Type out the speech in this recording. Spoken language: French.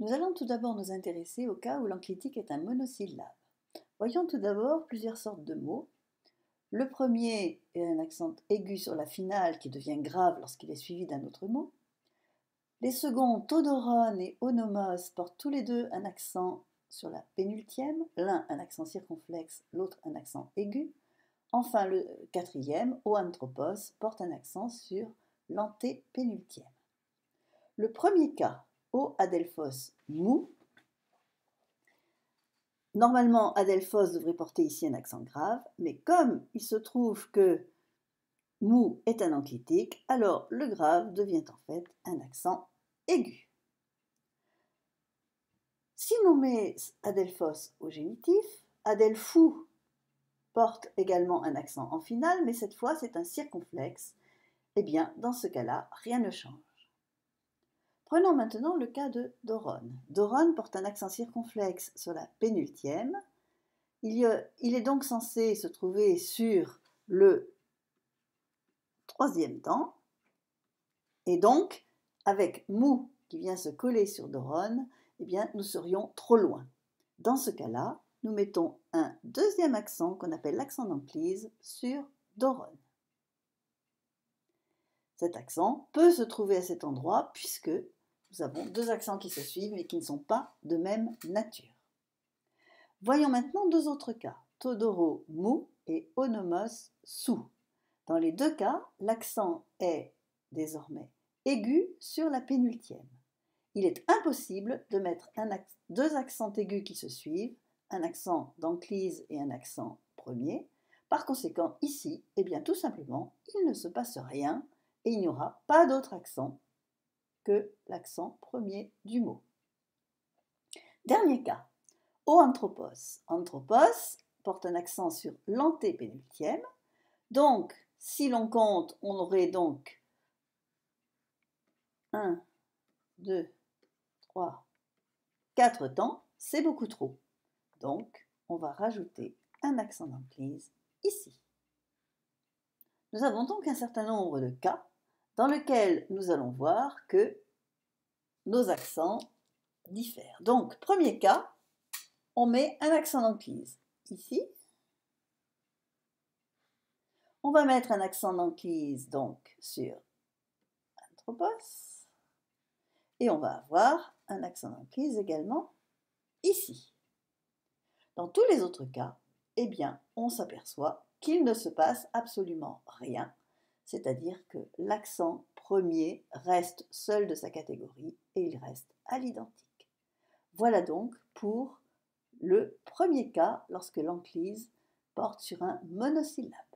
Nous allons tout d'abord nous intéresser au cas où l'enclitique est un monosyllabe. Voyons tout d'abord plusieurs sortes de mots. Le premier est un accent aigu sur la finale qui devient grave lorsqu'il est suivi d'un autre mot. Les seconds, Todoron et onomos, portent tous les deux un accent sur la pénultième, l'un un accent circonflexe, l'autre un accent aigu. Enfin, le quatrième, oanthropos, porte un accent sur l'antépénultième. Le premier cas, au Adelphos mou. Normalement, Adelphos devrait porter ici un accent grave, mais comme il se trouve que mou est un enclitique, alors le grave devient en fait un accent aigu. Si l'on met Adelphos au génitif, Adelphou porte également un accent en finale, mais cette fois c'est un circonflexe. et eh bien, dans ce cas-là, rien ne change. Prenons maintenant le cas de Doron. Doron porte un accent circonflexe sur la pénultième. Il, est donc censé se trouver sur le troisième temps. Et donc, avec mou qui vient se coller sur Doron, eh bien, nous serions trop loin. Dans ce cas-là, nous mettons un deuxième accent qu'on appelle l'accent d'enclise sur Doron. Cet accent peut se trouver à cet endroit puisque nous avons deux accents qui se suivent mais qui ne sont pas de même nature. Voyons maintenant deux autres cas, Todoro mou et Onomos sou. Dans les deux cas, l'accent est désormais aigu sur la pénultième. Il est impossible de mettre deux accents aigus qui se suivent, un accent d'enclise et un accent premier. Par conséquent, ici, eh bien, tout simplement, il ne se passe rien et il n'y aura pas d'autre accent que l'accent premier du mot. Dernier cas, o anthropos. Anthropos porte un accent sur l'antépénultième. Donc, si l'on compte, on aurait donc 1, 2, 3, 4 temps. C'est beaucoup trop. Donc, on va rajouter un accent d'emprise ici. Nous avons donc un certain nombre de cas dans lequel nous allons voir que nos accents diffèrent. Donc, premier cas, on met un accent d'enclise. Ici, on va mettre un accent d'enclise donc sur anthropos et on va avoir un accent d'enclise également ici. Dans tous les autres cas, eh bien, on s'aperçoit qu'il ne se passe absolument rien c'est-à-dire que l'accent premier reste seul de sa catégorie et il reste à l'identique. Voilà donc pour le premier cas lorsque l'enclise porte sur un monosyllabe.